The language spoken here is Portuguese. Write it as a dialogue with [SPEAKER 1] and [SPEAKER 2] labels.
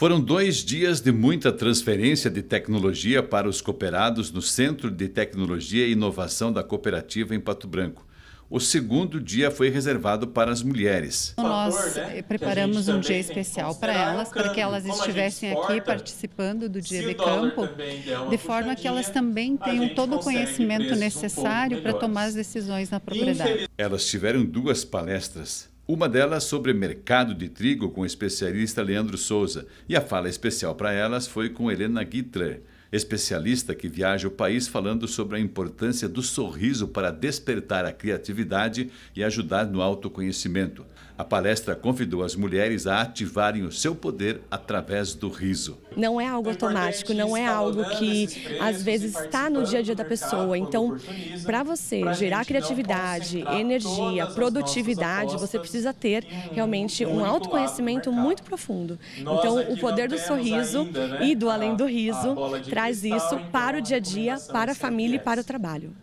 [SPEAKER 1] Foram dois dias de muita transferência de tecnologia para os cooperados no Centro de Tecnologia e Inovação da Cooperativa em Pato Branco. O segundo dia foi reservado para as mulheres.
[SPEAKER 2] Nós né, preparamos um dia especial para elas, para que elas estivessem aqui participando do dia de campo, de forma que elas também tenham todo o conhecimento necessário para tomar as decisões na propriedade.
[SPEAKER 1] Elas tiveram duas palestras. Uma delas sobre mercado de trigo com o especialista Leandro Souza, e a fala especial para elas foi com Helena Gittler especialista que viaja o país falando sobre a importância do sorriso para despertar a criatividade e ajudar no autoconhecimento. A palestra convidou as mulheres a ativarem o seu poder através do riso.
[SPEAKER 3] Não é algo automático, não é tá algo que às vezes está no dia a dia da pessoa. Então, para você gerar criatividade, energia, produtividade, você precisa ter realmente um autoconhecimento muito profundo. Então, o poder do sorriso né, e do além do riso traz traz isso para o então, dia a dia, para a família e para o trabalho.